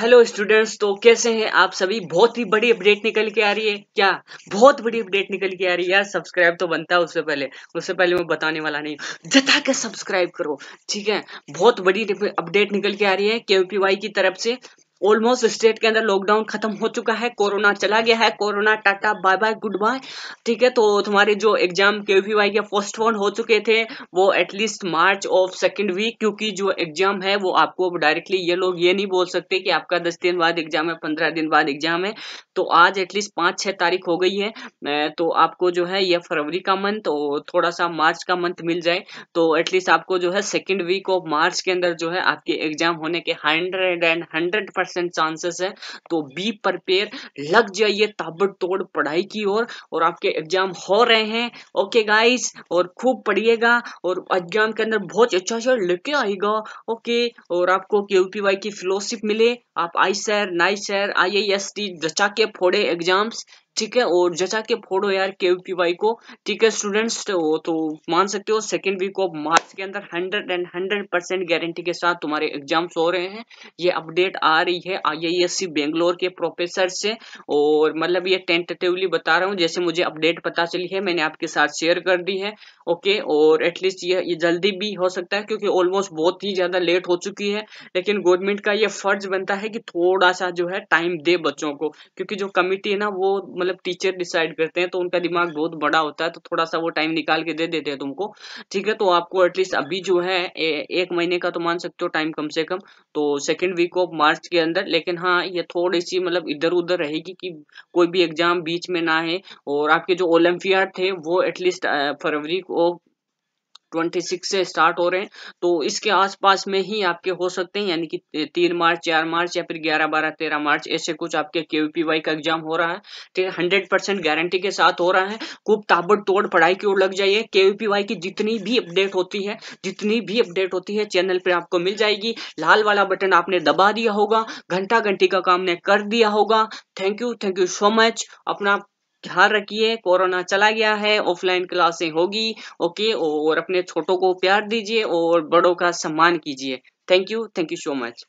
hello students तो कैसे हैं आप सभी बहुत ही बड़ी अपडेट निकल के आ रही है क्या बहुत बड़ी अपडेट निकल के आ रही है यार सब्सक्राइब तो बनता है उससे पहले उससे पहले मैं बताने वाला नहीं जता के सब्सक्राइब करो ठीक है बहुत बड़ी अपडेट निकल के आ रही है के की तरफ से ऑलमोस्ट स्टेट के अंदर लॉकडाउन खत्म हो चुका है कोरोना चला गया है corona tata bye bye good bye ठीक है तो तुम्हारे जो एग्जाम के वी वाई के पोस्टपोन हो चुके थे वो at least March of second week क्योंकि जो एग्जाम है वो आपको डायरेक्टली ये लोग ये नहीं बोल सकते कि आपका दस दिन बाद एग्जाम है पंद्रह दिन बाद एग्जाम है तो आज एटलीस्ट पाँच छः तारीख हो गई है तो आपको जो है यह फरवरी का मंथ और तो थोड़ा सा मार्च का मंथ मिल जाए तो एटलीस्ट आपको जो है सेकेंड वीक ऑफ मार्च के अंदर जो है आपके एग्जाम होने के hundred and hundred percent percent chances है तो बी प्रपेयर लग जाइए ताबड़तोड़ पढ़ाई की ओर और, और आपके एग्जाम हो रहे हैं ओके गाइस और खूब पढ़िएगा और एग्जाम के अंदर बहुत अच्छा अच्छा लेके आएगा ओके और आपको के की फेलोशिप मिले आप IISER NISER I I S T जचा के फोड़े एग्जाम्स ठीक है और जैसा के फोड़ो यार के वाई को ठीक है स्टूडेंट्स हो तो, तो मान सकते हो सेकेंड वीक ऑफ मार्च के अंदर hundred and hundred percent guarantee के साथ तुम्हारे एग्जाम्स हो रहे हैं ये अपडेट आ रही है आईआईएससी बेंगलोर के प्रोफेसर से और मतलब ये टेंटेटिवली बता रहा हूँ जैसे मुझे अपडेट पता चली है मैंने आपके साथ शेयर कर दी है ओके और एटलीस्ट ये ये जल्दी भी हो सकता है क्योंकि ऑलमोस्ट बहुत ही ज़्यादा लेट हो चुकी है लेकिन गवर्नमेंट का ये फर्ज बनता है कि थोड़ा सा जो है टाइम दे बच्चों को क्योंकि जो कमिटी है ना वो मतलब टीचर डिसाइड करते हैं तो उनका दिमाग बहुत बड़ा होता है तो थोड़ा सा वो टाइम निकाल के दे देते हैं तुमको ठीक है तो आपको एटलीस्ट अभी जो है ए, एक महीने का तो मान सकते हो टाइम कम से कम तो सेकेंड वीक ऑफ मार्च के अंदर लेकिन हाँ ये थोड़ी सी मतलब इधर उधर रहेगी कि कोई भी एग्जाम बीच में ना है और आपके जो ओलम्पियाड थे वो एटलीस्ट फरवरी को ट्वेंटी सिक्स से स्टार्ट हो रहे हैं तो इसके आसपास में ही आपके हो सकते हैं यानी कि तीन मार्च चार मार्च या फिर ग्यारह बारह तेरह मार्च ऐसे कुछ आपके केवीपीवाई का एग्जाम हो रहा है ठीक है हंड्रेड परसेंट गारंटी के साथ हो रहा है खूब ताबड़ तोड़ पढ़ाई की ओर लग जाइए केवीपीवाई की जितनी भी अपडेट होती है जितनी भी अपडेट होती है चैनल पर आपको मिल जाएगी लाल वाला बटन आपने दबा दिया होगा घंटा घंटी का काम ने कर दिया होगा thank you thank you so much अपना ख्याल रखिए कोरोना चला गया है ऑफलाइन क्लासें होगी ओके और अपने छोटों को प्यार दीजिए और बड़ों का सम्मान कीजिए thank you thank you so much